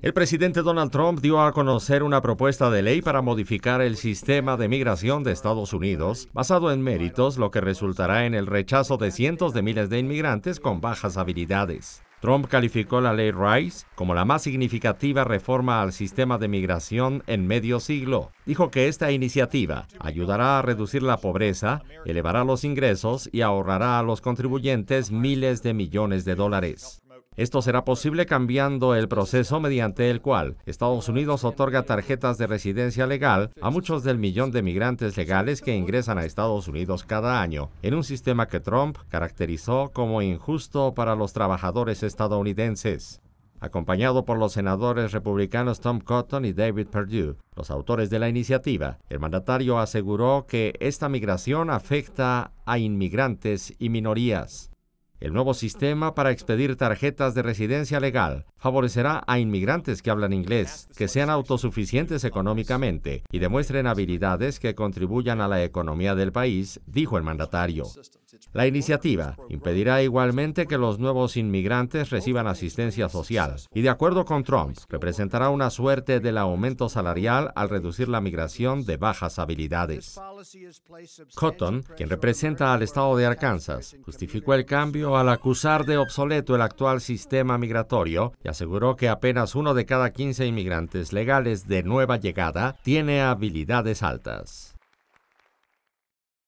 El presidente Donald Trump dio a conocer una propuesta de ley para modificar el sistema de migración de Estados Unidos basado en méritos, lo que resultará en el rechazo de cientos de miles de inmigrantes con bajas habilidades. Trump calificó la ley Rice como la más significativa reforma al sistema de migración en medio siglo. Dijo que esta iniciativa ayudará a reducir la pobreza, elevará los ingresos y ahorrará a los contribuyentes miles de millones de dólares. Esto será posible cambiando el proceso mediante el cual Estados Unidos otorga tarjetas de residencia legal a muchos del millón de migrantes legales que ingresan a Estados Unidos cada año, en un sistema que Trump caracterizó como injusto para los trabajadores estadounidenses. Acompañado por los senadores republicanos Tom Cotton y David Perdue, los autores de la iniciativa, el mandatario aseguró que esta migración afecta a inmigrantes y minorías. El nuevo sistema para expedir tarjetas de residencia legal favorecerá a inmigrantes que hablan inglés, que sean autosuficientes económicamente y demuestren habilidades que contribuyan a la economía del país, dijo el mandatario. La iniciativa impedirá igualmente que los nuevos inmigrantes reciban asistencia social y, de acuerdo con Trump, representará una suerte del aumento salarial al reducir la migración de bajas habilidades. Cotton, quien representa al estado de Arkansas, justificó el cambio al acusar de obsoleto el actual sistema migratorio y aseguró que apenas uno de cada 15 inmigrantes legales de nueva llegada tiene habilidades altas.